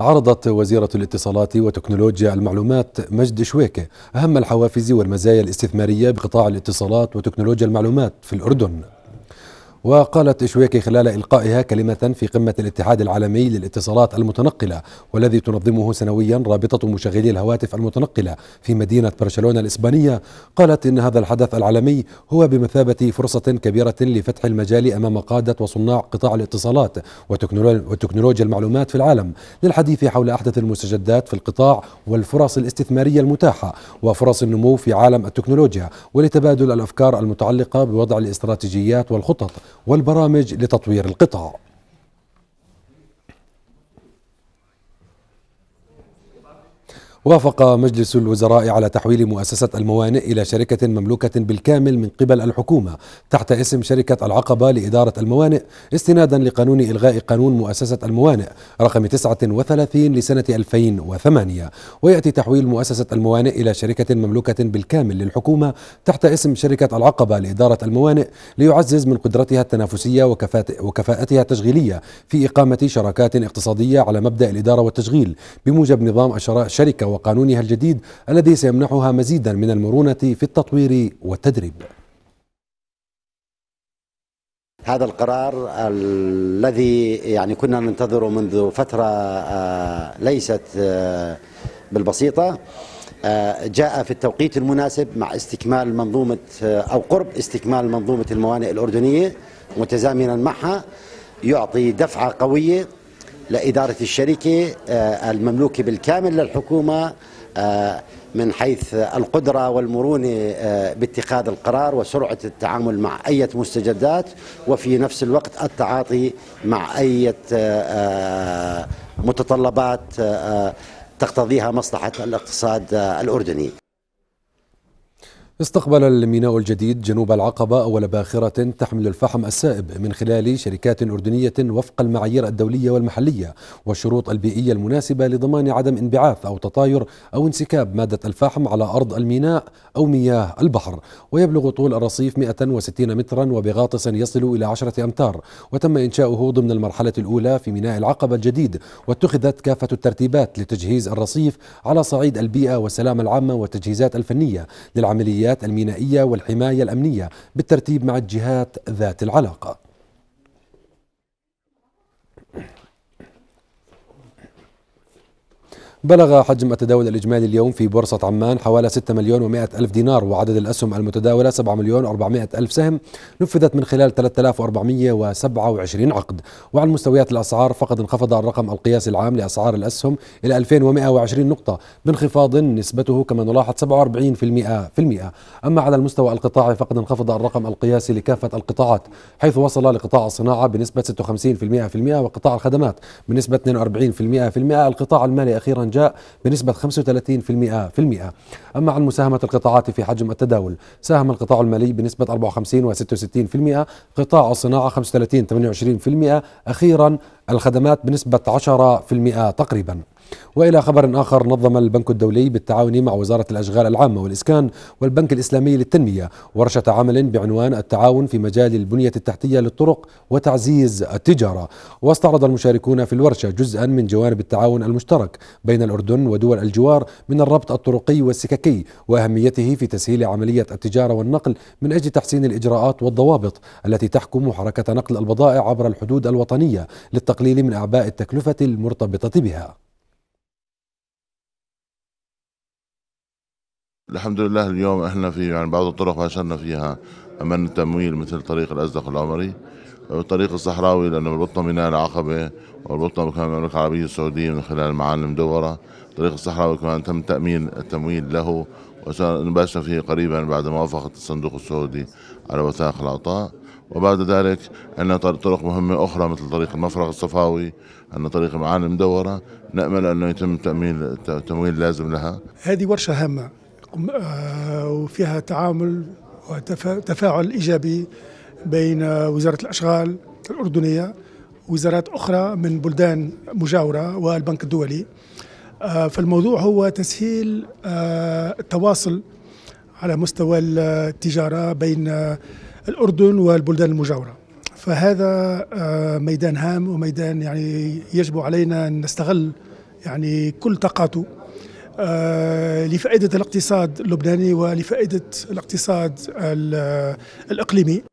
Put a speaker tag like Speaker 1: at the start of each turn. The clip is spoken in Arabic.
Speaker 1: عرضت وزيرة الاتصالات وتكنولوجيا المعلومات مجد شويكة أهم الحوافز والمزايا الاستثمارية بقطاع الاتصالات وتكنولوجيا المعلومات في الأردن وقالت إشويكي خلال إلقائها كلمة في قمة الاتحاد العالمي للاتصالات المتنقلة والذي تنظمه سنويا رابطة مشغلي الهواتف المتنقلة في مدينة برشلونة الإسبانية قالت إن هذا الحدث العالمي هو بمثابة فرصة كبيرة لفتح المجال أمام قادة وصناع قطاع الاتصالات وتكنولوجيا المعلومات في العالم للحديث حول أحدث المستجدات في القطاع والفرص الاستثمارية المتاحة وفرص النمو في عالم التكنولوجيا ولتبادل الأفكار المتعلقة بوضع الاستراتيجيات والخطط والبرامج لتطوير القطاع وافق مجلس الوزراء على تحويل مؤسسة الموانئ إلى شركة مملوكة بالكامل من قبل الحكومة تحت اسم شركة العقبة لإدارة الموانئ استنادا لقانون إلغاء قانون مؤسسة الموانئ رقم 39 لسنة 2008 ويأتي تحويل مؤسسة الموانئ إلى شركة مملوكة بالكامل للحكومة تحت اسم شركة العقبة لإدارة الموانئ ليعزز من قدرتها التنافسية وكفاءتها التشغيلية في إقامة شراكات اقتصادية على مبدأ الإدارة والتشغيل بموجب نظام الشركة وقانونها الجديد الذي سيمنحها مزيدا من المرونة في التطوير والتدريب
Speaker 2: هذا القرار الذي يعني كنا ننتظره منذ فترة آه، ليست آه، بالبسيطة آه، جاء في التوقيت المناسب مع استكمال منظومة أو قرب استكمال منظومة الموانئ الأردنية متزامنا معها يعطي دفعة قوية لإدارة الشركة آه، المملوكة بالكامل للحكومة آه، من حيث القدرة والمرونة آه، باتخاذ القرار وسرعة التعامل مع أي مستجدات وفي نفس الوقت التعاطي مع أي متطلبات تقتضيها مصلحة الاقتصاد الأردني
Speaker 1: استقبل الميناء الجديد جنوب العقبة أول باخرة تحمل الفحم السائب من خلال شركات أردنية وفق المعايير الدولية والمحلية والشروط البيئية المناسبة لضمان عدم انبعاث أو تطاير أو انسكاب مادة الفحم على أرض الميناء أو مياه البحر ويبلغ طول الرصيف 160 مترا وبغاطس يصل إلى 10 أمتار وتم إنشاؤه ضمن المرحلة الأولى في ميناء العقبة الجديد واتخذت كافة الترتيبات لتجهيز الرصيف على صعيد البيئة والسلامة العامة والتجهيزات الفنية للعمليات العمليات المينائية والحماية الأمنية بالترتيب مع الجهات ذات العلاقة بلغ حجم التداول الإجمالي اليوم في بورصة عمان حوالي 6 مليون و100 ألف دينار وعدد الأسهم المتداولة 7 مليون و400 ألف سهم نفذت من خلال 3427 عقد وعن مستويات الأسعار فقد انخفض الرقم القياسي العام لأسعار الأسهم إلى 2120 نقطة بانخفاض نسبته كما نلاحظ 47% في المئة. أما على المستوى القطاعي فقد انخفض الرقم القياسي لكافة القطاعات حيث وصل لقطاع الصناعة بنسبة 56% في المئة وقطاع الخدمات بنسبة 42% في المئة. القطاع المالي أخيرا جاء بنسبة 35% في المئة. أما عن مساهمة القطاعات في حجم التداول ساهم القطاع المالي بنسبة 54 و66% قطاع الصناعة 35 28% أخيرا الخدمات بنسبة 10% تقريبا والى خبر اخر نظم البنك الدولي بالتعاون مع وزاره الاشغال العامه والاسكان والبنك الاسلامي للتنميه ورشه عمل بعنوان التعاون في مجال البنيه التحتيه للطرق وتعزيز التجاره واستعرض المشاركون في الورشه جزءا من جوانب التعاون المشترك بين الاردن ودول الجوار من الربط الطرقي والسككي واهميته في تسهيل عمليه التجاره والنقل من اجل تحسين الاجراءات والضوابط التي تحكم حركه نقل البضائع عبر الحدود الوطنيه للتقليل من اعباء التكلفه المرتبطه بها
Speaker 3: الحمد لله اليوم احنا في يعني بعض الطرق باشرنا فيها امن التمويل مثل طريق الازدق العمري والطريق الصحراوي لانه ربطنا بناء العقبه وربطنا بكامل المملكه العربيه السعوديه من خلال معالم دوره الطريق الصحراوي كمان تم تامين التمويل له وسنباشر فيه قريبا بعد ما وافقت الصندوق السعودي على وثائق العطاء وبعد ذلك عندنا طرق مهمة أخرى مثل طريق المفرق الصفاوي عندنا طريق معالم المدوره نأمل أنه يتم تأمين التمويل اللازم لها
Speaker 4: هذه ورشة هامة آه، وفيها تعامل وتفاعل إيجابي بين وزارة الأشغال الأردنية وزارات أخرى من بلدان مجاورة والبنك الدولي آه، فالموضوع هو تسهيل آه، التواصل على مستوى التجارة بين الأردن والبلدان المجاورة فهذا ميدان هام وميدان يعني يجب علينا أن نستغل يعني كل طاقاته آه، لفائدة الاقتصاد اللبناني ولفائدة الاقتصاد الإقليمي